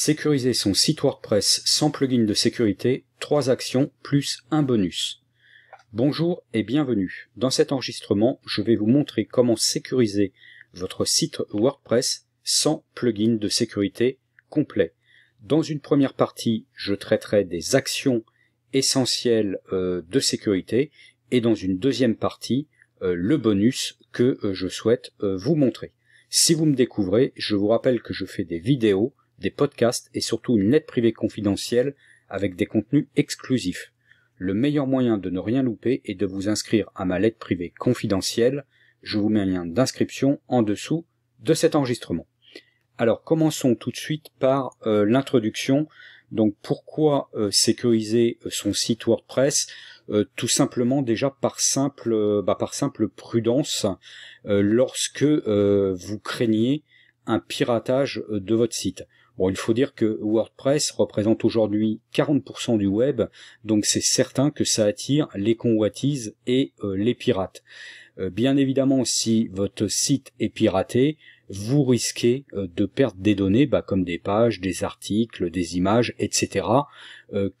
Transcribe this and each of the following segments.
sécuriser son site WordPress sans plugin de sécurité, 3 actions plus un bonus. Bonjour et bienvenue. Dans cet enregistrement, je vais vous montrer comment sécuriser votre site WordPress sans plugin de sécurité complet. Dans une première partie, je traiterai des actions essentielles euh, de sécurité et dans une deuxième partie, euh, le bonus que euh, je souhaite vous montrer. Si vous me découvrez, je vous rappelle que je fais des vidéos des podcasts et surtout une lettre privée confidentielle avec des contenus exclusifs. Le meilleur moyen de ne rien louper est de vous inscrire à ma lettre privée confidentielle. Je vous mets un lien d'inscription en dessous de cet enregistrement. Alors commençons tout de suite par euh, l'introduction. Donc pourquoi euh, sécuriser euh, son site WordPress Tout simplement déjà par simple, bah, par simple prudence lorsque vous craignez un piratage de votre site. Bon, il faut dire que WordPress représente aujourd'hui 40% du web, donc c'est certain que ça attire les convoitises et euh, les pirates. Euh, bien évidemment, si votre site est piraté, vous risquez euh, de perdre des données, bah, comme des pages, des articles, des images, etc.,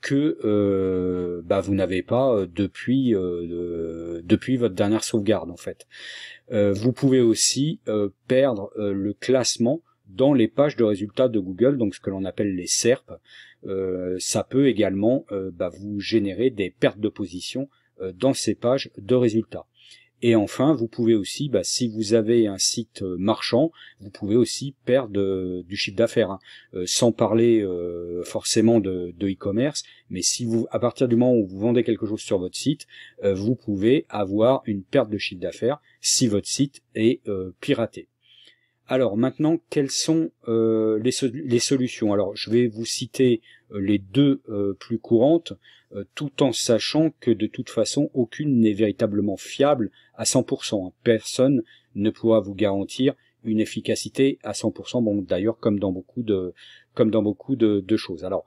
que bah, vous n'avez pas depuis, depuis votre dernière sauvegarde en fait. vous pouvez aussi perdre le classement dans les pages de résultats de Google, donc ce que l'on appelle les SERP. Euh, ça peut également euh, bah, vous générer des pertes de position euh, dans ces pages de résultats. Et enfin, vous pouvez aussi, bah, si vous avez un site marchand, vous pouvez aussi perdre du chiffre d'affaires, hein. sans parler forcément de e-commerce. mais si vous, à partir du moment où vous vendez quelque chose sur votre site, vous pouvez avoir une perte de chiffre d'affaires si votre site est piraté. Alors maintenant, quelles sont euh, les, solutions Alors je vais vous citer euh, les deux euh, plus courantes, tout en sachant que de toute façon, aucune n'est véritablement fiable à 100%. Hein. Personne ne pourra vous garantir une efficacité à 100%, bon d'ailleurs comme dans beaucoup de, comme dans beaucoup de choses. Alors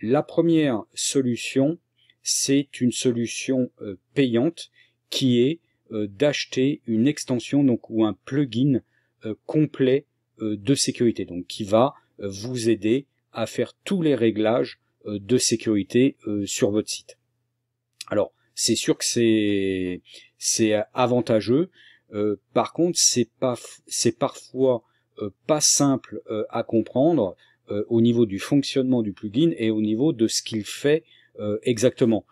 la première solution, c'est une solution payante qui est d'acheter une extension donc ou un plugin euh, complet euh, de sécurité, donc qui va euh, vous aider à faire tous les réglages de sécurité sur votre site. Alors, c'est sûr que c'est avantageux. par contre, c'est pas c'est parfois pas simple à comprendre au niveau du fonctionnement du plugin et au niveau de ce qu'il fait exactement.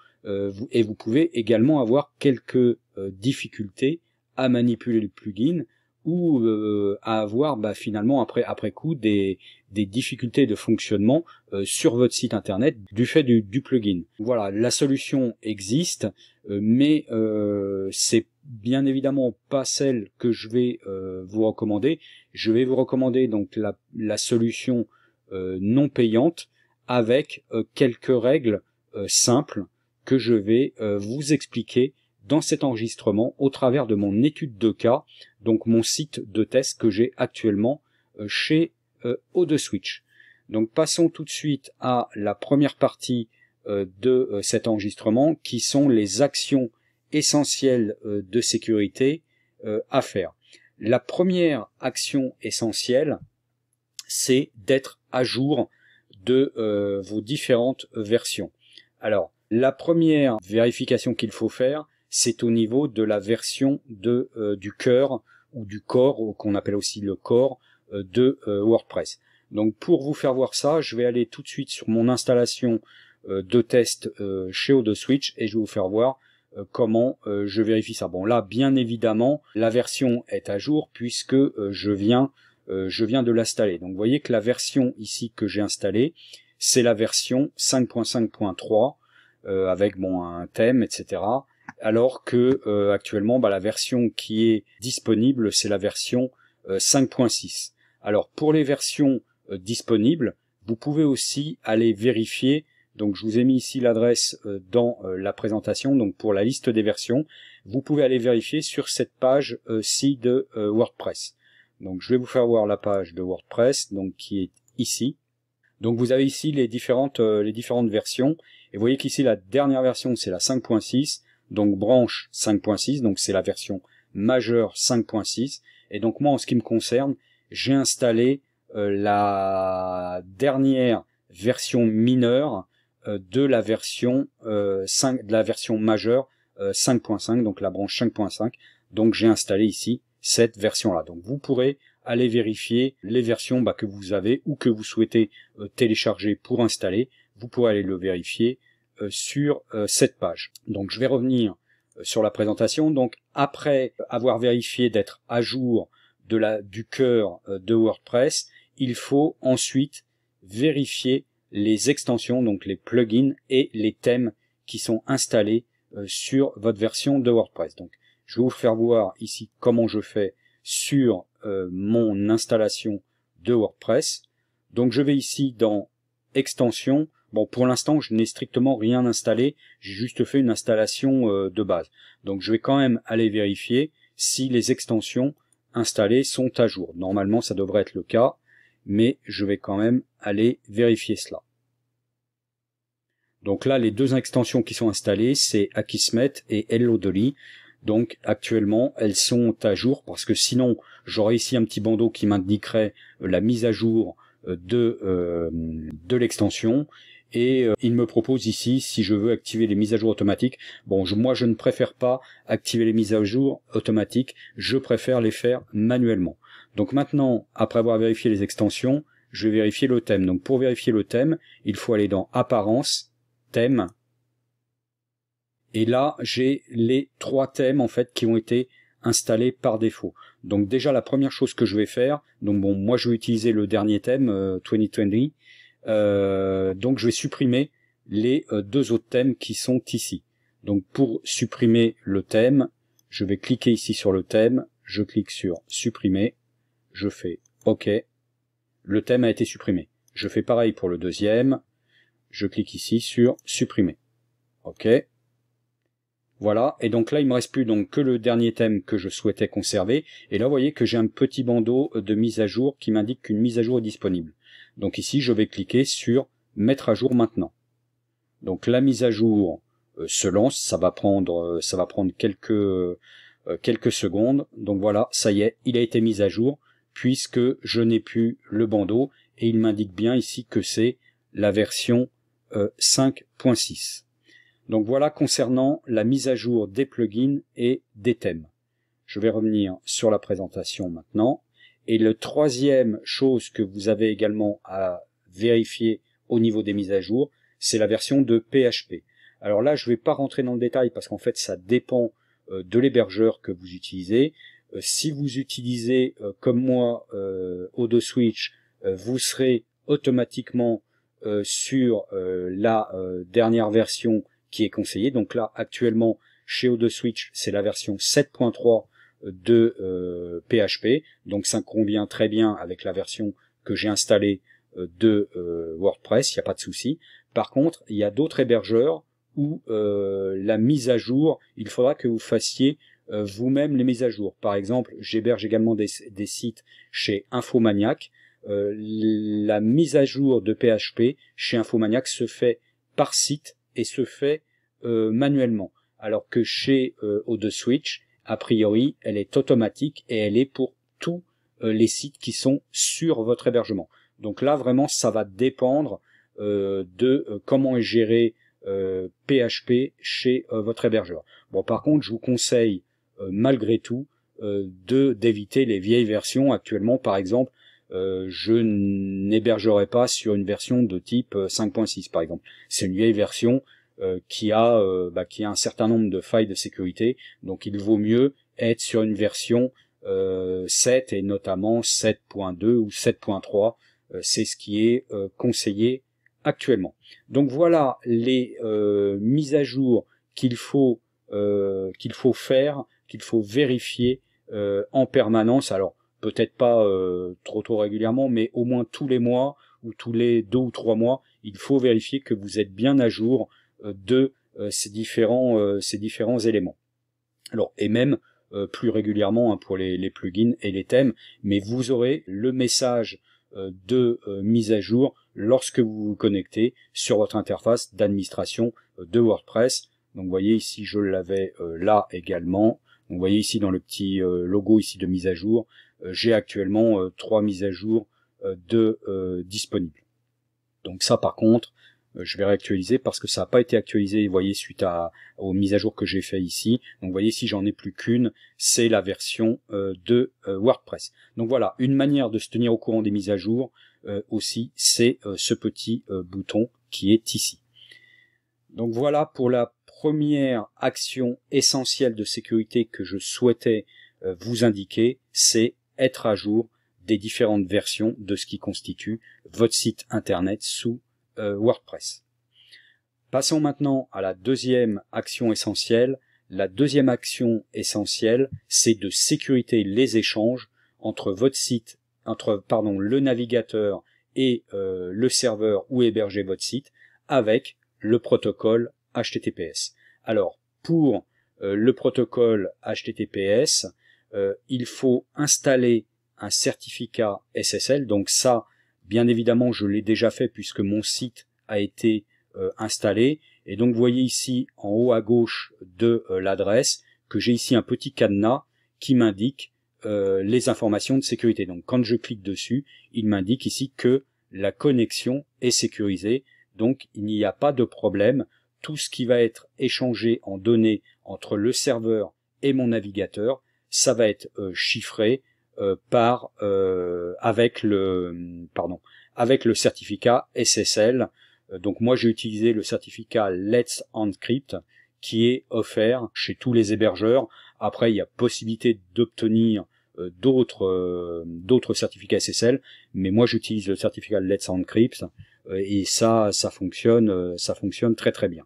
et vous pouvez également avoir quelques difficultés à manipuler le plugin ou euh, à avoir bah, finalement après après coup des difficultés de fonctionnement euh, sur votre site internet du fait du, plugin. Voilà, la solution existe, euh, mais euh, c'est bien évidemment pas celle que je vais vous recommander. Je vais vous recommander donc la solution non payante avec quelques règles simples que je vais vous expliquer dans cet enregistrement au travers de mon étude de cas, donc mon site de test que j'ai actuellement euh, chez euh, O2 Switch. Donc passons tout de suite à la première partie euh, de cet enregistrement qui sont les actions essentielles de sécurité à faire. La première action essentielle, c'est d'être à jour de vos différentes versions. Alors, la première vérification qu'il faut faire, c'est au niveau de la version de euh, du cœur ou du corps, qu'on appelle aussi le corps euh, de euh, WordPress. Donc pour vous faire voir ça, je vais aller tout de suite sur mon installation de test chez O2Switch et je vais vous faire voir comment je vérifie ça. Bon là, bien évidemment, la version est à jour puisque je viens je viens de l'installer. Donc vous voyez que la version ici que j'ai installée, c'est la version 5.5.3 avec bon un thème, etc alors que euh, actuellement bah, la version qui est disponible c'est la version 5.6. Euh, alors pour les versions euh, disponibles, vous pouvez aussi aller vérifier. Donc je vous ai mis ici l'adresse dans la présentation. Donc pour la liste des versions, vous pouvez aller vérifier sur cette page-ci de WordPress. Donc je vais vous faire voir la page de WordPress, donc qui est ici. Donc vous avez ici les différentes les différentes versions. Et vous voyez qu'ici la dernière version c'est la 5.6 donc branche 5.6, donc c'est la version majeure 5.6. Et donc moi, en ce qui me concerne, j'ai installé euh, la dernière version mineure euh, de la version 5, euh, de la version majeure 5.5, donc la branche 5.5. Donc j'ai installé ici cette version-là. Donc vous pourrez aller vérifier les versions bah, que vous avez ou que vous souhaitez télécharger pour installer. Vous pourrez aller le vérifier euh, sur euh, cette page. Donc je vais revenir euh, sur la présentation. Donc après avoir vérifié d'être à jour de la, du cœur de WordPress, il faut ensuite vérifier les extensions, donc les plugins et les thèmes qui sont installés sur votre version de WordPress. Donc je vais vous faire voir ici comment je fais sur mon installation de WordPress. Donc je vais ici dans extensions Bon, pour l'instant, je n'ai strictement rien installé, j'ai juste fait une installation euh, de base. Donc je vais quand même aller vérifier si les extensions installées sont à jour. Normalement, ça devrait être le cas, mais je vais quand même aller vérifier cela. Donc là, les deux extensions qui sont installées, c'est Akismet et HelloDolly. Donc actuellement, elles sont à jour parce que sinon, j'aurais ici un petit bandeau qui m'indiquerait euh, la mise à jour euh, de, de l'extension et euh, il me propose ici si je veux activer les mises à jour automatiques. Bon, moi je ne préfère pas activer les mises à jour automatiques, je préfère les faire manuellement. Donc maintenant, après avoir vérifié les extensions, je vais vérifier le thème. Donc pour vérifier le thème, il faut aller dans Apparence, Thème, et là j'ai les trois thèmes en fait qui ont été installés par défaut. Donc déjà la première chose que je vais faire, donc bon moi je vais utiliser le dernier thème 2020 euh, euh, donc je vais supprimer les euh, deux autres thèmes qui sont ici. Donc pour supprimer le thème, je vais cliquer ici sur le thème, je clique sur supprimer, je fais OK, le thème a été supprimé. Je fais pareil pour le deuxième, je clique ici sur supprimer. OK. Voilà, et donc là il me reste plus donc que le dernier thème que je souhaitais conserver, et là vous voyez que j'ai un petit bandeau euh, de mise à jour qui m'indique qu'une mise à jour est disponible. Donc ici, je vais cliquer sur mettre à jour maintenant. Donc la mise à jour euh, se lance, ça va prendre, euh, ça va prendre quelques, euh, quelques secondes. Donc voilà, ça y est, il a été mis à jour puisque je n'ai plus le bandeau et il m'indique bien ici que c'est la version 5.6. Donc voilà concernant la mise à jour des plugins et des thèmes. Je vais revenir sur la présentation maintenant. Et le troisième chose que vous avez également à vérifier au niveau des mises à jour, c'est la version de PHP. Alors là, je ne vais pas rentrer dans le détail parce qu'en fait, ça dépend euh, de l'hébergeur que vous utilisez. Euh, si vous utilisez, euh, comme moi, Odo Switch, vous serez automatiquement sur la dernière version qui est conseillée. Donc là, actuellement, chez Odo Switch, c'est la version 7.3 de PHP, euh, donc ça convient très bien avec la version que j'ai installée euh, de euh, WordPress, il n'y a pas de souci. Par contre, il y a d'autres hébergeurs où la mise à jour, il faudra que vous fassiez vous-même les mises à jour. Par exemple, j'héberge également des, sites chez Infomaniac. la mise à jour de PHP chez Infomaniac se fait par site et se fait manuellement. Alors que chez O2Switch, a priori, elle est automatique et elle est pour tous euh, les sites qui sont sur votre hébergement. Donc là, vraiment, ça va dépendre euh, de euh, comment est géré PHP chez votre hébergeur. Bon, par contre, je vous conseille malgré tout de d'éviter les vieilles versions. Actuellement, par exemple, je n'hébergerai pas sur une version de type 5.6, par exemple. C'est une vieille version euh, qui a euh, bah, qui a un certain nombre de failles de sécurité. Donc il vaut mieux être sur une version 7 euh, et notamment 7.2 ou 7.3. c'est ce qui est conseillé actuellement. Donc voilà les mises à jour qu'il faut qu'il faut faire, qu'il faut vérifier en permanence. Alors peut-être pas trop trop régulièrement, mais au moins tous les mois ou tous les deux ou trois mois, il faut vérifier que vous êtes bien à jour euh, de euh, ces différents euh, ces différents éléments. Alors et même plus régulièrement hein, pour les, plugins et les thèmes, mais vous aurez le message de mise à jour lorsque vous vous connectez sur votre interface d'administration de WordPress. Donc vous voyez ici, je l'avais là également. vous voyez ici dans le petit logo ici de mise à jour, j'ai actuellement trois mises à jour de disponibles. Donc ça par contre, euh, je vais réactualiser parce que ça n'a pas été actualisé, vous voyez, suite à, aux mises à jour que j'ai fait ici. Donc vous voyez, si j'en ai plus qu'une, c'est la version euh, de euh, WordPress. Donc voilà, une manière de se tenir au courant des mises à jour aussi, c'est ce petit bouton qui est ici. Donc voilà pour la première action essentielle de sécurité que je souhaitais vous indiquer, c'est être à jour des différentes versions de ce qui constitue votre site internet sous euh, WordPress. Passons maintenant à la deuxième action essentielle. La deuxième action essentielle, c'est de sécuriser les échanges entre votre site, entre pardon, le navigateur et euh, le serveur où héberger votre site avec le protocole HTTPS. Alors, pour euh, le protocole HTTPS, il faut installer un certificat SSL. Donc ça, Bien évidemment, je l'ai déjà fait puisque mon site a été euh, installé. Et donc, vous voyez ici, en haut à gauche de euh, l'adresse, que j'ai ici un petit cadenas qui m'indique euh, les informations de sécurité. Donc, quand je clique dessus, il m'indique ici que la connexion est sécurisée. Donc, il n'y a pas de problème. Tout ce qui va être échangé en données entre le serveur et mon navigateur, ça va être chiffré, euh, par euh, avec le pardon avec le certificat SSL. Euh, donc moi j'ai utilisé le certificat Let's Encrypt qui est offert chez tous les hébergeurs. Après il y a possibilité d'obtenir d'autres d'autres certificats SSL, mais moi j'utilise le certificat Let's Encrypt et ça ça fonctionne ça fonctionne très très bien.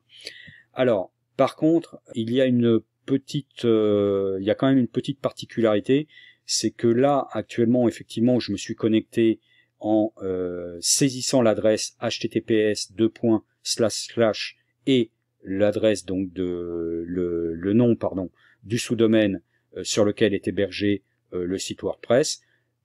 Alors par contre il y a une petite il y a quand même une petite particularité c'est que là, actuellement, effectivement, je me suis connecté en euh, saisissant l'adresse https slash et l'adresse donc de le, nom pardon du sous-domaine euh, sur lequel est hébergé euh, le site WordPress.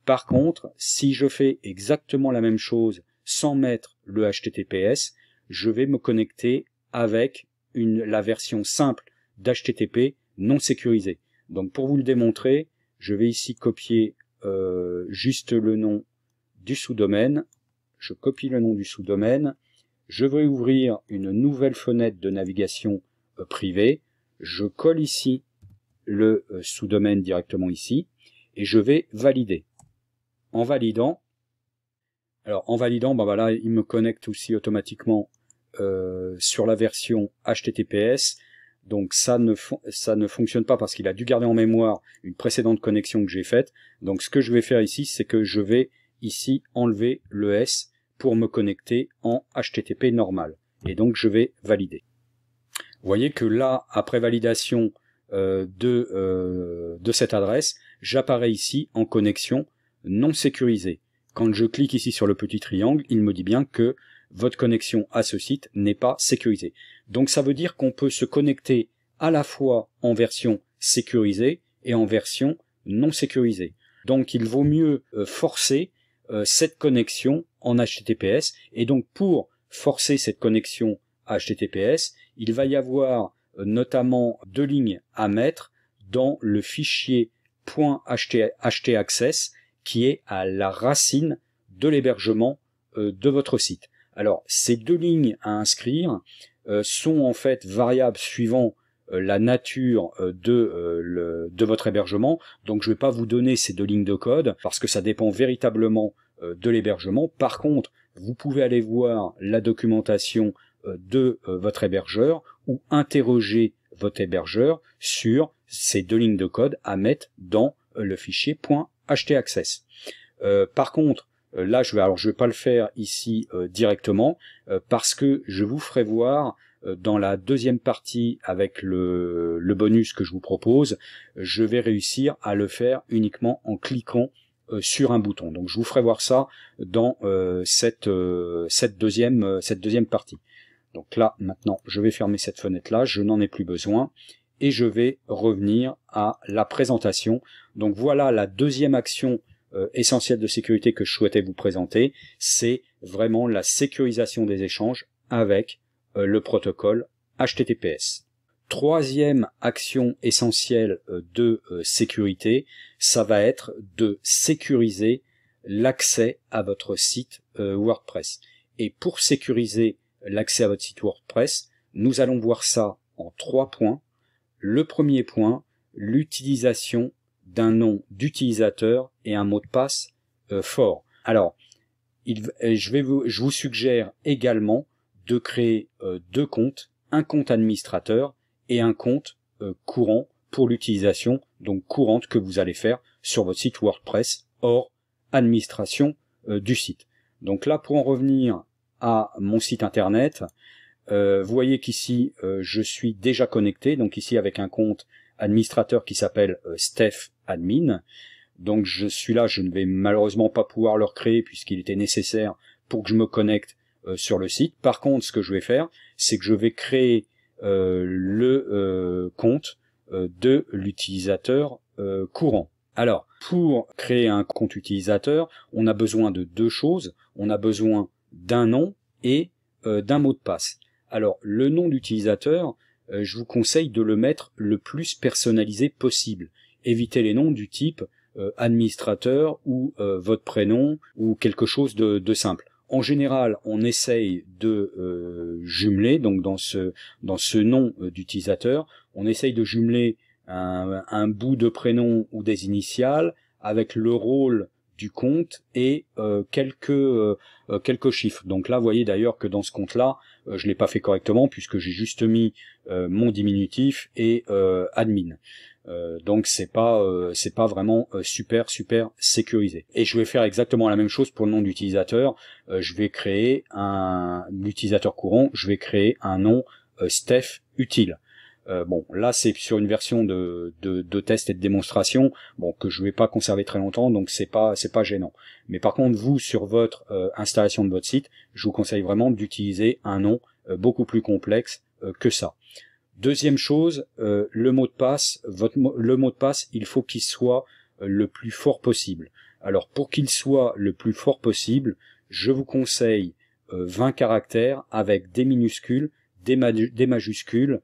Par contre, si je fais exactement la même chose sans mettre le HTTPS, je vais me connecter avec la version simple d'HTTP non sécurisée. Donc pour vous le démontrer, je vais ici copier euh, juste le nom du sous-domaine. Je copie le nom du sous-domaine. Je vais ouvrir une nouvelle fenêtre de navigation euh, privée. Je colle ici le euh, sous-domaine directement ici et je vais valider. En validant, alors en validant, ben voilà, il me connecte aussi automatiquement sur la version HTTPS. Donc ça ne, fonctionne pas parce qu'il a dû garder en mémoire une précédente connexion que j'ai faite. Donc ce que je vais faire ici, c'est que je vais ici enlever le S pour me connecter en HTTP normal. Et donc je vais valider. Vous voyez que là, après validation euh, de, euh, de cette adresse, j'apparais ici en connexion non sécurisée. Quand je clique ici sur le petit triangle, il me dit bien que votre connexion à ce site n'est pas sécurisée. Donc ça veut dire qu'on peut se connecter à la fois en version sécurisée et en version non sécurisée. Donc il vaut mieux euh, forcer euh, cette connexion en HTTPS et donc pour forcer cette connexion HTTPS, il va y avoir euh, notamment deux lignes à mettre dans le fichier .htaccess qui est à la racine de l'hébergement de votre site. Alors, ces deux lignes à inscrire euh, sont en fait variables suivant euh, la nature euh, de, de votre hébergement. Donc, je ne vais pas vous donner ces deux lignes de code parce que ça dépend véritablement de l'hébergement. Par contre, vous pouvez aller voir la documentation de votre hébergeur ou interroger votre hébergeur sur ces deux lignes de code à mettre dans le fichier .htaccess. par contre, euh, là, je vais alors je vais pas le faire ici euh, directement euh, parce que je vous ferai voir dans la deuxième partie avec le, bonus que je vous propose, je vais réussir à le faire uniquement en cliquant sur un bouton. Donc je vous ferai voir ça dans cette, deuxième, cette deuxième partie. Donc là, maintenant, je vais fermer cette fenêtre-là, je n'en ai plus besoin, et je vais revenir à la présentation. Donc voilà la deuxième action euh, essentiel de sécurité que je souhaitais vous présenter, c'est vraiment la sécurisation des échanges avec euh, le protocole HTTPS. Troisième action essentielle euh, de sécurité, ça va être de sécuriser l'accès à votre site WordPress. Et pour sécuriser l'accès à votre site WordPress, nous allons voir ça en trois points. Le premier point, l'utilisation d'un nom d'utilisateur et un mot de passe euh, fort. Alors, il, euh, je, vais vous, je vous suggère également de créer euh, deux comptes, un compte administrateur et un compte courant pour l'utilisation donc courante que vous allez faire sur votre site WordPress hors administration du site. Donc là, pour en revenir à mon site internet, vous voyez qu'ici, je suis déjà connecté, donc ici avec un compte administrateur qui s'appelle Steph admin. Donc je suis là, je ne vais malheureusement pas pouvoir le recréer puisqu'il était nécessaire pour que je me connecte euh, sur le site. Par contre, ce que je vais faire, c'est que je vais créer euh, le euh, compte de l'utilisateur courant. Alors, pour créer un compte utilisateur, on a besoin de deux choses. On a besoin d'un nom et d'un mot de passe. Alors, le nom d'utilisateur, je vous conseille de le mettre le plus personnalisé possible éviter les noms du type euh, administrateur ou euh, votre prénom ou quelque chose de, simple. En général, on essaye de euh, jumeler, donc dans ce, dans ce nom d'utilisateur, on essaye de jumeler un, bout de prénom ou des initiales avec le rôle du compte et quelques quelques chiffres. Donc là, vous voyez d'ailleurs que dans ce compte-là, euh, je l'ai pas fait correctement puisque j'ai juste mis mon diminutif et admin. Euh, donc c'est pas euh, c'est pas vraiment euh, super super sécurisé. Et je vais faire exactement la même chose pour le nom d'utilisateur. je vais créer un utilisateur courant. Je vais créer un nom Steph utile. bon, là c'est sur une version de, de, test et de démonstration, bon que je vais pas conserver très longtemps, donc c'est pas c'est pas gênant. Mais par contre, vous sur votre installation de votre site, je vous conseille vraiment d'utiliser un nom beaucoup plus complexe que ça. Deuxième chose, euh, le mot de passe, le mot de passe, il faut qu'il soit euh, le plus fort possible. Alors pour qu'il soit le plus fort possible, je vous conseille 20 euh, caractères avec des minuscules, des, majuscules,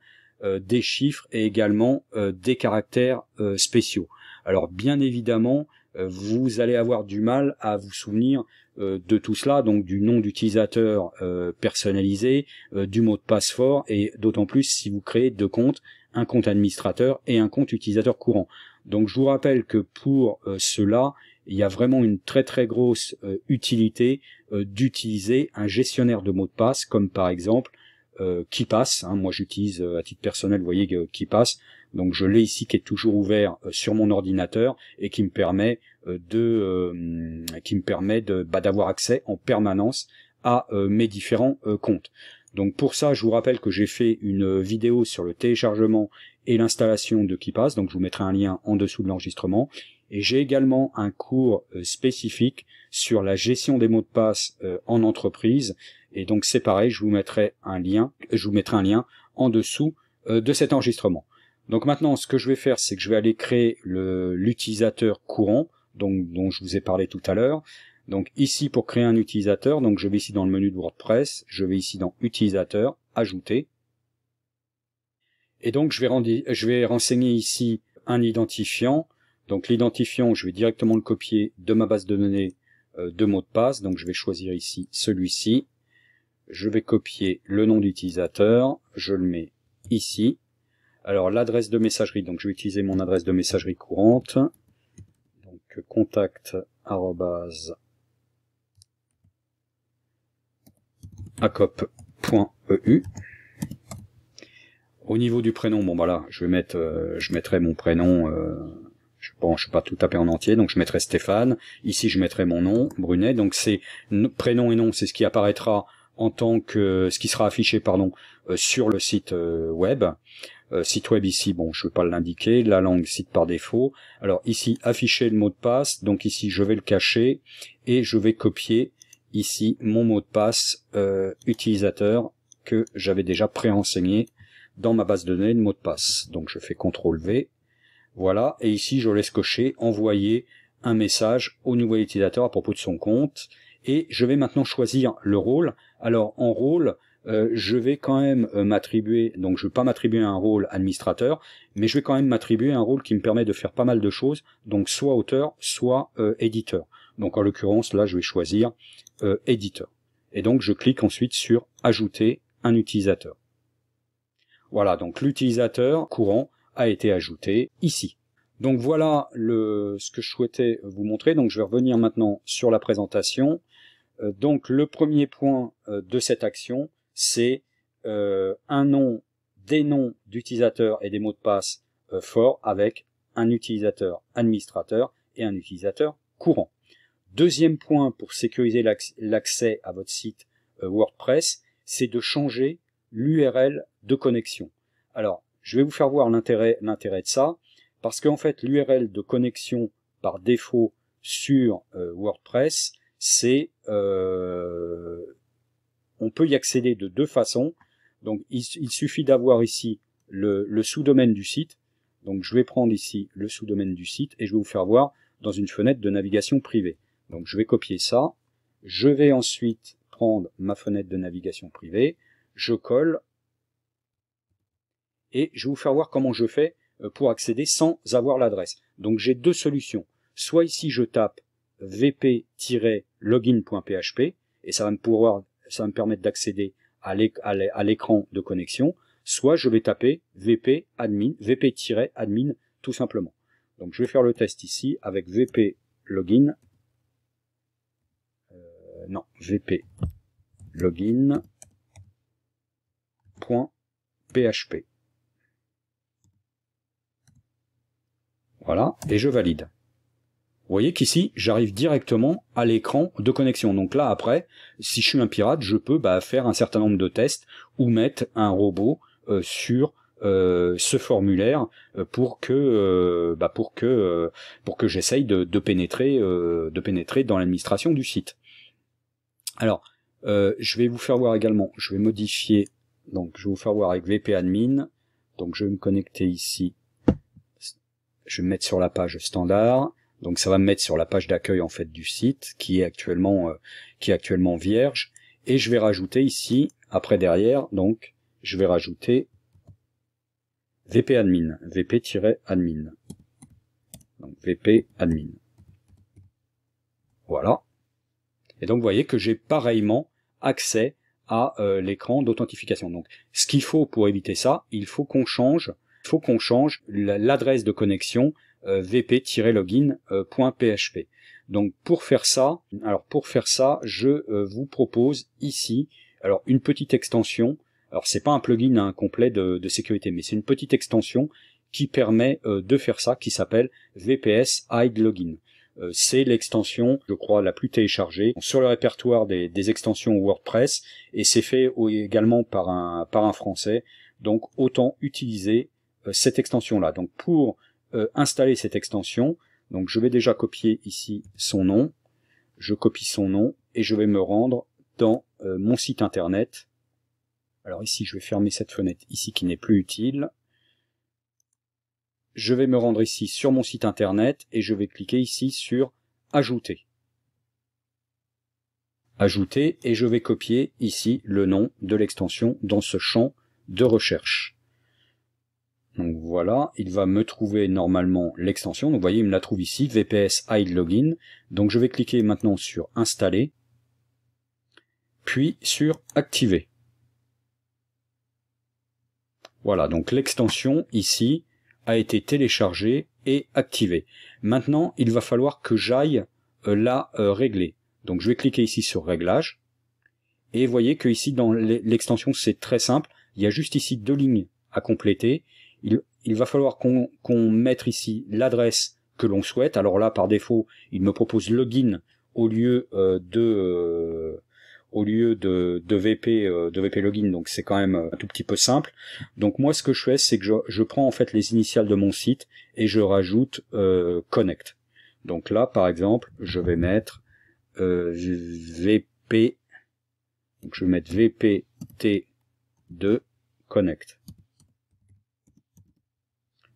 des chiffres et également des caractères spéciaux. Alors bien évidemment, vous allez avoir du mal à vous souvenir euh, de tout cela, donc du nom d'utilisateur euh, personnalisé, euh, du mot de passe fort, et d'autant plus si vous créez deux comptes, un compte administrateur et un compte utilisateur courant. Donc je vous rappelle que pour cela, il y a vraiment une très très grosse utilité d'utiliser un gestionnaire de mots de passe, comme par exemple KeePass. Hein, moi j'utilise à titre personnel, vous voyez KeePass. Donc je l'ai ici qui est toujours ouvert euh, sur mon ordinateur et qui me permet euh, de euh, qui me permet de bah, d'avoir accès en permanence à mes différents comptes. Donc pour ça, je vous rappelle que j'ai fait une vidéo sur le téléchargement et l'installation de KeePass, donc je vous mettrai un lien en dessous de l'enregistrement. Et j'ai également un cours spécifique sur la gestion des mots de passe en entreprise. Et donc c'est pareil, je vous mettrai un lien, je vous mettrai un lien en dessous de cet enregistrement. Donc maintenant, ce que je vais faire, c'est que je vais aller créer l'utilisateur courant, donc, dont je vous ai parlé tout à l'heure. Donc ici, pour créer un utilisateur, donc je vais ici dans le menu de WordPress, je vais ici dans Utilisateur, Ajouter. Et donc je vais, je vais renseigner ici un identifiant. Donc l'identifiant, je vais directement le copier de ma base de données euh, de mot de passe. Donc je vais choisir ici celui-ci. Je vais copier le nom d'utilisateur, je le mets ici. Alors l'adresse de messagerie, donc je vais utiliser mon adresse de messagerie courante. Donc contact e Au niveau du prénom, bon voilà, je vais mettre, euh, je mettrai mon prénom. Euh, je ne vais pas tout taper en entier, donc je mettrai Stéphane. Ici, je mettrai mon nom, Brunet. Donc c'est prénom et nom, c'est ce qui apparaîtra en tant que ce qui sera affiché, pardon, euh, sur le site web. Euh, site web ici, bon, je ne vais pas l'indiquer, la langue site par défaut. Alors ici, afficher le mot de passe, donc ici, je vais le cacher et je vais copier ici mon mot de passe euh, utilisateur que j'avais déjà pré enseigné dans ma base de données de mot de passe. Donc je fais CTRL V, voilà, et ici je laisse cocher envoyer un message au nouvel utilisateur à propos de son compte, et je vais maintenant choisir le rôle. Alors en rôle, euh, je vais quand même euh, m'attribuer, donc je ne vais pas m'attribuer un rôle administrateur, mais je vais quand même m'attribuer un rôle qui me permet de faire pas mal de choses, donc soit auteur, soit euh, éditeur. Donc en l'occurrence, là, je vais choisir éditeur. Et donc je clique ensuite sur ajouter un utilisateur. Voilà, donc l'utilisateur courant a été ajouté ici. Donc voilà ce que je souhaitais vous montrer. Donc je vais revenir maintenant sur la présentation. Donc le premier point de cette action, c'est euh, un nom, des noms d'utilisateurs et des mots de passe euh, forts avec un utilisateur administrateur et un utilisateur courant. Deuxième point pour sécuriser l'accès à votre site euh, WordPress, c'est de changer l'URL de connexion. Alors, je vais vous faire voir l'intérêt de ça, parce qu'en fait, l'URL de connexion par défaut sur WordPress, c'est on peut y accéder de deux façons. Donc il, suffit d'avoir ici le, le sous-domaine du site. Donc je vais prendre ici le sous-domaine du site et je vais vous faire voir dans une fenêtre de navigation privée. Donc je vais copier ça. Je vais ensuite prendre ma fenêtre de navigation privée. Je colle. Et je vais vous faire voir comment je fais euh, pour accéder sans avoir l'adresse. Donc j'ai deux solutions. Soit ici je tape vp-login.php et ça va me pouvoir ça va me permettre d'accéder à l'écran de connexion, soit je vais taper vp admin, vp-admin tout simplement. Donc je vais faire le test ici avec vp login. Euh, non, vp login Voilà, et je valide. Vous voyez qu'ici, j'arrive directement à l'écran de connexion. Donc là, après, si je suis un pirate, je peux bah, faire un certain nombre de tests ou mettre un robot euh, sur euh, ce formulaire euh, pour que bah, pour que pour que j'essaye de, pénétrer de pénétrer dans l'administration du site. Alors, je vais vous faire voir également. Je vais modifier. Donc, je vais vous faire voir avec vp-admin. Donc, je vais me connecter ici. Je vais me mettre sur la page standard donc ça va me mettre sur la page d'accueil en fait du site qui est actuellement euh, qui est actuellement vierge et je vais rajouter ici après derrière donc je vais rajouter vp admin vp-admin donc vp admin voilà et donc vous voyez que j'ai pareillement accès à euh, l'écran d'authentification. Donc ce qu'il faut pour éviter ça, il faut qu'on change, faut qu'on change l'adresse de connexion euh, vp-login.php. Euh, Donc pour faire ça, alors pour faire ça, je euh, vous propose ici alors une petite extension. Alors c'est pas un plugin hein, complet de, sécurité, mais c'est une petite extension qui permet de faire ça, qui s'appelle VPS Hide Login. c'est l'extension, je crois, la plus téléchargée sur le répertoire des, extensions WordPress, et c'est fait également par un par un français. Donc autant utiliser cette extension là. Donc pour euh, installer cette extension. Donc je vais déjà copier ici son nom. Je copie son nom et je vais me rendre dans euh, mon site internet. Alors ici, je vais fermer cette fenêtre ici qui n'est plus utile. Je vais me rendre ici sur mon site internet et je vais cliquer ici sur Ajouter. Ajouter et je vais copier ici le nom de l'extension dans ce champ de recherche. Donc voilà, il va me trouver normalement l'extension. Donc vous voyez, il me la trouve ici, VPS Hide Login. Donc je vais cliquer maintenant sur Installer, puis sur Activer. Voilà, donc l'extension ici a été téléchargée et activée. Maintenant, il va falloir que j'aille euh, la euh, régler. Donc je vais cliquer ici sur Réglages. Et vous voyez que ici dans l'extension, c'est très simple. Il y a juste ici deux lignes à compléter il, va falloir qu'on mette ici l'adresse que l'on souhaite. Alors là, par défaut, il me propose login au lieu euh, de euh, au lieu de, VP de VP euh, login, donc c'est quand même un tout petit peu simple. Donc moi, ce que je fais, c'est que je, je, prends en fait les initiales de mon site et je rajoute connect. Donc là, par exemple, je vais mettre VP, je vais mettre VPT2 connect.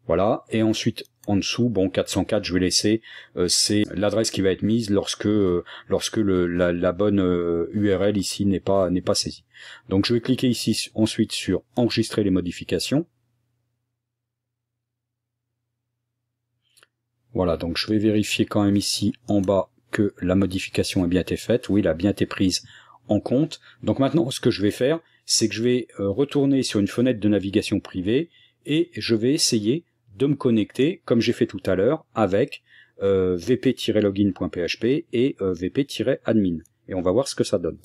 Voilà. Et ensuite, en dessous, bon 404, je vais laisser, euh, c'est l'adresse qui va être mise lorsque euh, lorsque le, la, bonne URL euh, ici n'est pas n'est pas saisie. Donc je vais cliquer ici ensuite sur enregistrer les modifications. Voilà, donc je vais vérifier quand même ici en bas que la modification a bien été faite. Oui, elle a bien été prise en compte. Donc maintenant, ce que je vais faire, c'est que je vais retourner sur une fenêtre de navigation privée et je vais essayer de me connecter, comme j'ai fait tout à l'heure, avec euh, vp-login.php et euh, vp-admin. Et on va voir ce que ça donne.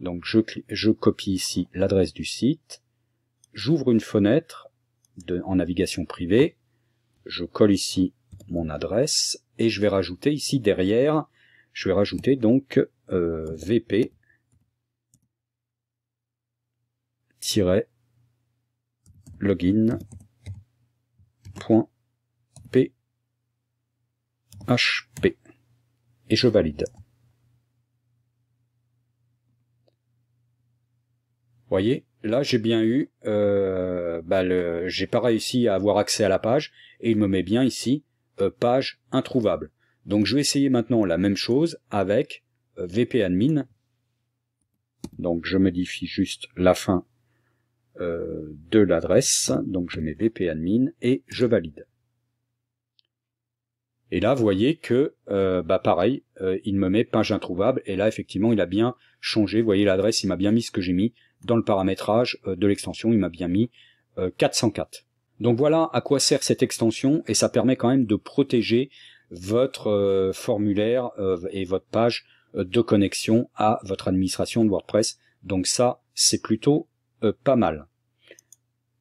Donc je, je copie ici l'adresse du site, j'ouvre une fenêtre de, en navigation privée, je colle ici mon adresse, et je vais rajouter ici derrière, je vais rajouter donc euh, vp login .php et je valide. Voyez, là j'ai bien eu, euh, bah, j'ai pas réussi à avoir accès à la page et il me met bien ici euh, page introuvable. Donc je vais essayer maintenant la même chose avec euh, vp admin. Donc je modifie juste la fin euh, de l'adresse, donc je mets bp-admin et je valide. Et là, vous voyez que, euh, bah pareil, euh, il me met page introuvable, et là, effectivement, il a bien changé, vous voyez l'adresse, il m'a bien mis ce que j'ai mis dans le paramétrage de l'extension, il m'a bien mis 404. Donc voilà à quoi sert cette extension, et ça permet quand même de protéger votre formulaire et votre page de connexion à votre administration de WordPress. Donc ça, c'est plutôt euh, pas mal.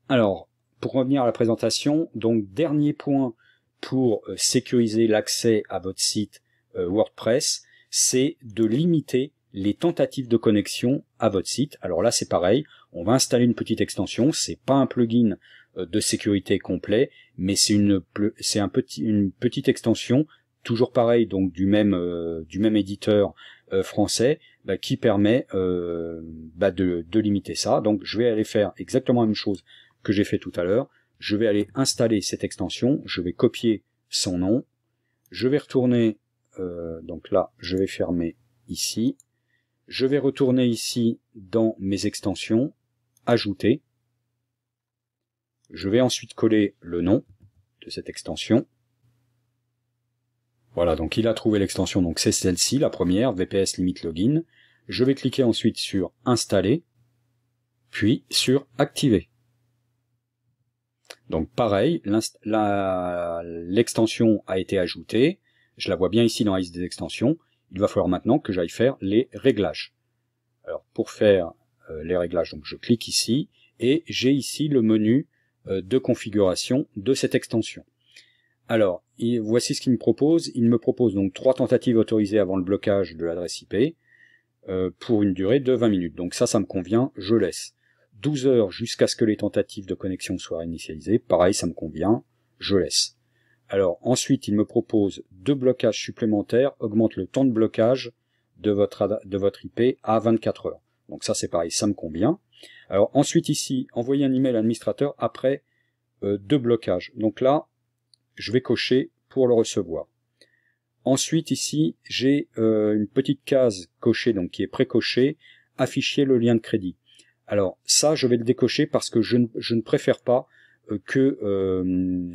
Alors, pour revenir à la présentation, donc dernier point pour euh, sécuriser l'accès à votre site euh, WordPress, c'est de limiter les tentatives de connexion à votre site. Alors là, c'est pareil, on va installer une petite extension, c'est pas un plugin de sécurité complet, mais c'est une c'est un petit une petite extension toujours pareil donc du même du même éditeur français bah, qui permet euh, bah, de, limiter ça. Donc je vais aller faire exactement la même chose que j'ai fait tout à l'heure. Je vais aller installer cette extension, je vais copier son nom, je vais retourner, euh, donc là je vais fermer ici, je vais retourner ici dans mes extensions, ajouter, je vais ensuite coller le nom de cette extension, voilà, donc il a trouvé l'extension, donc c'est celle-ci, la première, VPS Limit Login. Je vais cliquer ensuite sur Installer, puis sur Activer. Donc pareil, l'extension a été ajoutée, je la vois bien ici dans la liste des extensions, il va falloir maintenant que j'aille faire les réglages. Alors pour faire euh, les réglages, donc je clique ici, et j'ai ici le menu euh, de configuration de cette extension. Alors, voici ce qu'il me propose. Il me propose donc trois tentatives autorisées avant le blocage de l'adresse IP euh, pour une durée de 20 minutes. Donc ça, ça me convient, je laisse. 12 heures jusqu'à ce que les tentatives de connexion soient initialisées. Pareil, ça me convient, je laisse. Alors ensuite, il me propose deux blocages supplémentaires, augmente le temps de blocage de votre, de votre IP à 24 heures. Donc ça c'est pareil, ça me convient. Alors ensuite ici, envoyer un email à l'administrateur après euh, deux blocages. Donc là, je vais cocher pour le recevoir. Ensuite ici, j'ai euh, une petite case cochée, donc qui est précochée, afficher le lien de crédit. Alors ça, je vais le décocher parce que je ne, préfère pas euh, que euh,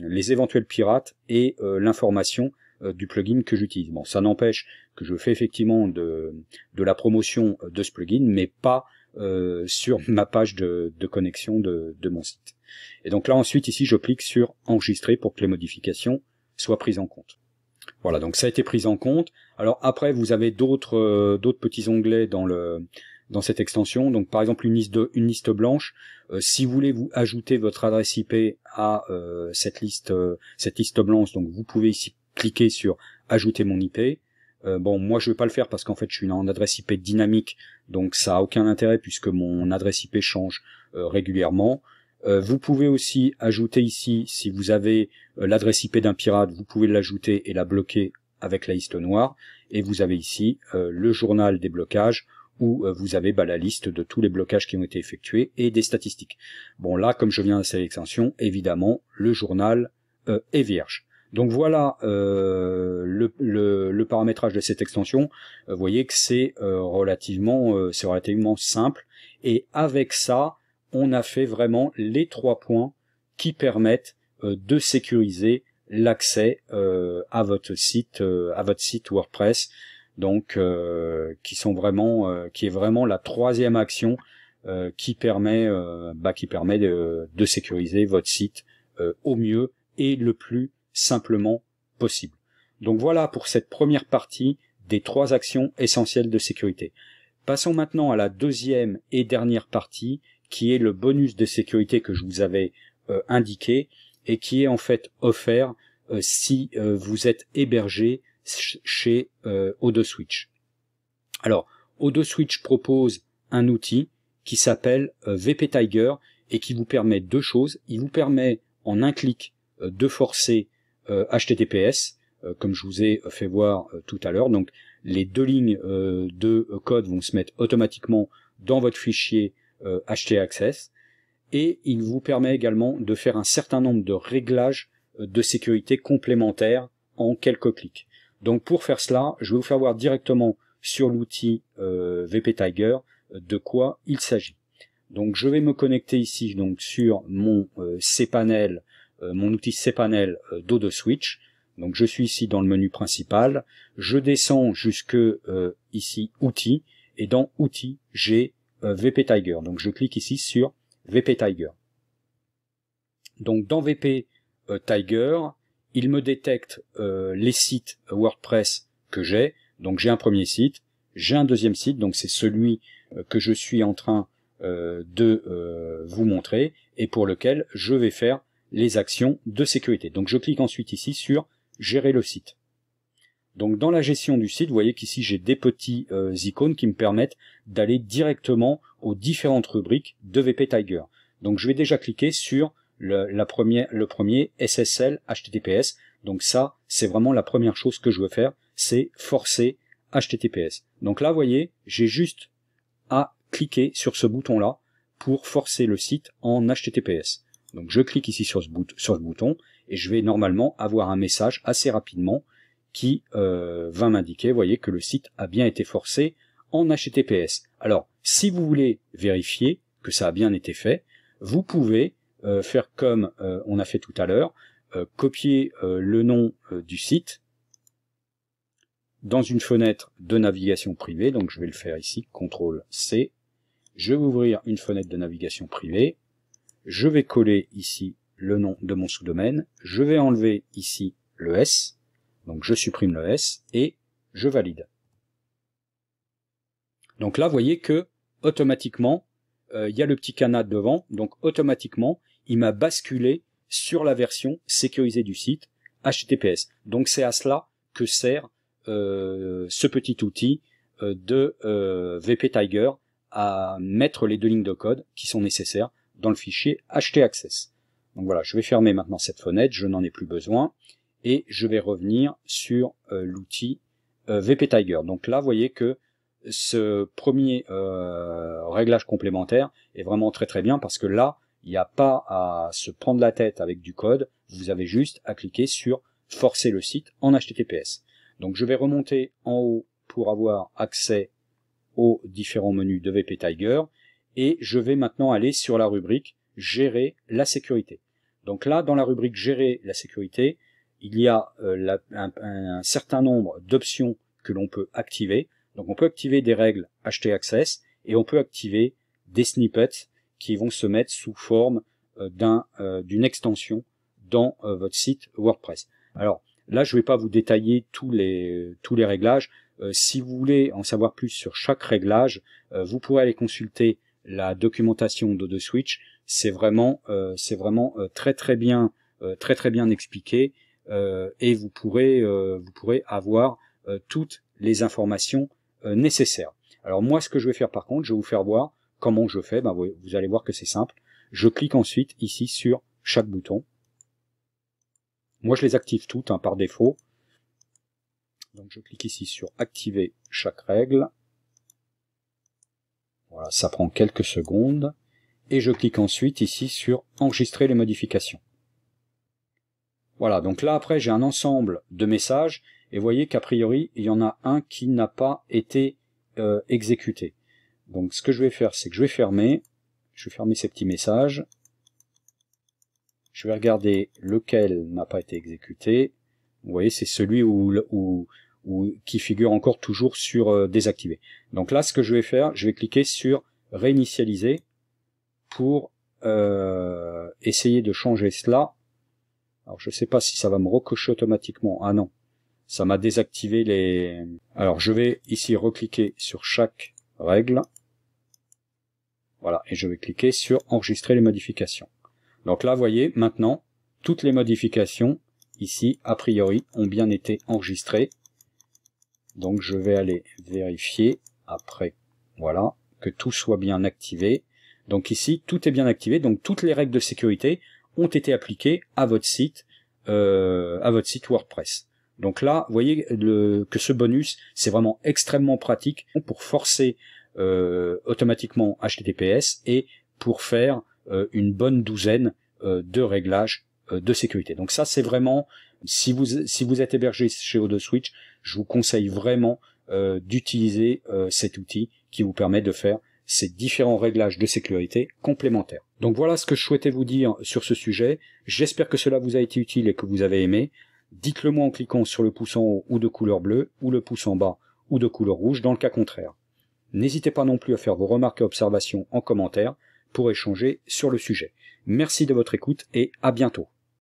les éventuels pirates aient l'information du plugin que j'utilise. Bon, ça n'empêche que je fais effectivement de, la promotion de ce plugin, mais pas sur ma page de, connexion de mon site. Et donc là ensuite ici je clique sur enregistrer pour que les modifications soient prises en compte. Voilà, donc ça a été pris en compte. Alors après, vous avez d'autres euh, d'autres petits onglets dans le dans cette extension. Donc par exemple une liste blanche. Euh, si vous voulez vous ajouter votre adresse IP à euh, cette liste cette liste blanche, donc vous pouvez ici cliquer sur ajouter mon IP. bon, moi je ne vais pas le faire parce qu'en fait je suis en adresse IP dynamique, donc ça n'a aucun intérêt puisque mon adresse IP change régulièrement. Euh, vous pouvez aussi ajouter ici, si vous avez euh, l'adresse IP d'un pirate, vous pouvez l'ajouter et la bloquer avec la liste noire. Et vous avez ici euh, le journal des blocages où vous avez bah, la liste de tous les blocages qui ont été effectués et des statistiques. Bon là, comme je viens cette extension, évidemment, le journal est vierge. Donc voilà le, le, paramétrage de cette extension. Vous voyez que c'est euh, relativement, relativement simple. Et avec ça, on a fait vraiment les trois points qui permettent euh, de sécuriser l'accès euh, à votre site, euh, à votre site WordPress, donc qui sont vraiment, qui est vraiment la troisième action qui permet, bah, de, sécuriser votre site au mieux et le plus simplement possible. Donc voilà pour cette première partie des trois actions essentielles de sécurité. Passons maintenant à la deuxième et dernière partie qui est le bonus de sécurité que je vous avais euh, indiqué et qui est en fait offert euh, si euh, vous êtes hébergé chez o Switch. Alors, o Switch propose un outil qui s'appelle VP Tiger et qui vous permet deux choses. Il vous permet en un clic de forcer HTTPS, comme je vous ai fait voir tout à l'heure. Donc, les deux lignes de code vont se mettre automatiquement dans votre fichier HT euh, Access. Et il vous permet également de faire un certain nombre de réglages euh, de sécurité complémentaires en quelques clics. Donc pour faire cela, je vais vous faire voir directement sur l'outil euh, VP Tiger de quoi il s'agit. Donc je vais me connecter ici donc sur mon cPanel, mon outil cPanel euh, d'Odo Switch. Donc je suis ici dans le menu principal, je descends jusque ici outils et dans outils, j'ai euh, VP Tiger. Donc je clique ici sur VP Tiger. Donc dans VP euh, Tiger, il me détecte euh, les sites WordPress que j'ai. Donc j'ai un premier site, j'ai un deuxième site, donc c'est celui que je suis en train de vous montrer et pour lequel je vais faire les actions de sécurité. Donc je clique ensuite ici sur gérer le site. Donc dans la gestion du site, vous voyez qu'ici j'ai des petits euh, icônes qui me permettent d'aller directement aux différentes rubriques de VP Tiger. Donc je vais déjà cliquer sur le, la le premier SSL HTTPS. Donc ça, c'est vraiment la première chose que je veux faire, c'est forcer HTTPS. Donc là, vous voyez, j'ai juste à cliquer sur ce bouton-là pour forcer le site en HTTPS. Donc je clique ici sur ce bouton et je vais normalement avoir un message assez rapidement qui euh, va m'indiquer, voyez, que le site a bien été forcé en HTTPS. Alors, si vous voulez vérifier que ça a bien été fait, vous pouvez euh, faire comme euh, on a fait tout à l'heure, copier le nom du site dans une fenêtre de navigation privée. Donc, je vais le faire ici, CTRL C. Je vais ouvrir une fenêtre de navigation privée. Je vais coller ici le nom de mon sous-domaine. Je vais enlever ici le S donc je supprime le S et je valide. Donc là, vous voyez que automatiquement, euh, il y a le petit canard devant, donc automatiquement, il m'a basculé sur la version sécurisée du site HTTPS. Donc c'est à cela que sert euh, ce petit outil euh, de VP Tiger à mettre les deux lignes de code qui sont nécessaires dans le fichier htaccess. Donc voilà, je vais fermer maintenant cette fenêtre, je n'en ai plus besoin et je vais revenir sur euh, l'outil euh, VP Tiger. Donc là, vous voyez que ce premier euh, réglage complémentaire est vraiment très très bien parce que là, il n'y a pas à se prendre la tête avec du code, vous avez juste à cliquer sur forcer le site en HTTPS. Donc je vais remonter en haut pour avoir accès aux différents menus de VP Tiger et je vais maintenant aller sur la rubrique gérer la sécurité. Donc là, dans la rubrique gérer la sécurité, il y a euh, un, certain nombre d'options que l'on peut activer. Donc on peut activer des règles HT Access et on peut activer des snippets qui vont se mettre sous forme euh, euh, d'une extension dans votre site WordPress. Alors là, je ne vais pas vous détailler tous les, tous les réglages. si vous voulez en savoir plus sur chaque réglage, vous pourrez aller consulter la documentation de The Switch. C'est vraiment, c'est vraiment très très bien, très très bien expliqué euh, et vous pourrez, euh, vous pourrez avoir euh, toutes les informations nécessaires. Alors moi, ce que je vais faire par contre, je vais vous faire voir comment je fais. Ben, vous, allez voir que c'est simple. Je clique ensuite ici sur chaque bouton. Moi, je les active toutes hein, par défaut. Donc je clique ici sur activer chaque règle. Voilà, ça prend quelques secondes. Et je clique ensuite ici sur enregistrer les modifications. Voilà, donc là après j'ai un ensemble de messages et vous voyez qu'a priori il y en a un qui n'a pas été euh, exécuté. Donc ce que je vais faire c'est que je vais fermer, je vais fermer ces petits messages, je vais regarder lequel n'a pas été exécuté. Vous voyez c'est celui où, qui figure encore toujours sur euh, désactivé. Donc là ce que je vais faire, je vais cliquer sur réinitialiser pour euh, essayer de changer cela alors je sais pas si ça va me recocher automatiquement. Ah non, ça m'a désactivé les... Alors je vais ici recliquer sur chaque règle. Voilà, et je vais cliquer sur enregistrer les modifications. Donc là, vous voyez, maintenant, toutes les modifications, ici, a priori, ont bien été enregistrées. Donc je vais aller vérifier après, voilà, que tout soit bien activé. Donc ici, tout est bien activé, donc toutes les règles de sécurité ont été appliqués à votre site, euh, à votre site WordPress. Donc là, vous voyez le, que ce bonus, c'est vraiment extrêmement pratique pour forcer euh, automatiquement HTTPS et pour faire euh, une bonne douzaine de réglages de sécurité. Donc ça, c'est vraiment, si vous, si vous êtes hébergé chez O2 Switch, je vous conseille vraiment d'utiliser cet outil qui vous permet de faire ces différents réglages de sécurité complémentaires. Donc voilà ce que je souhaitais vous dire sur ce sujet. J'espère que cela vous a été utile et que vous avez aimé. Dites-le moi en cliquant sur le pouce en haut ou de couleur bleue, ou le pouce en bas ou de couleur rouge dans le cas contraire. N'hésitez pas non plus à faire vos remarques et observations en commentaire pour échanger sur le sujet. Merci de votre écoute et à bientôt.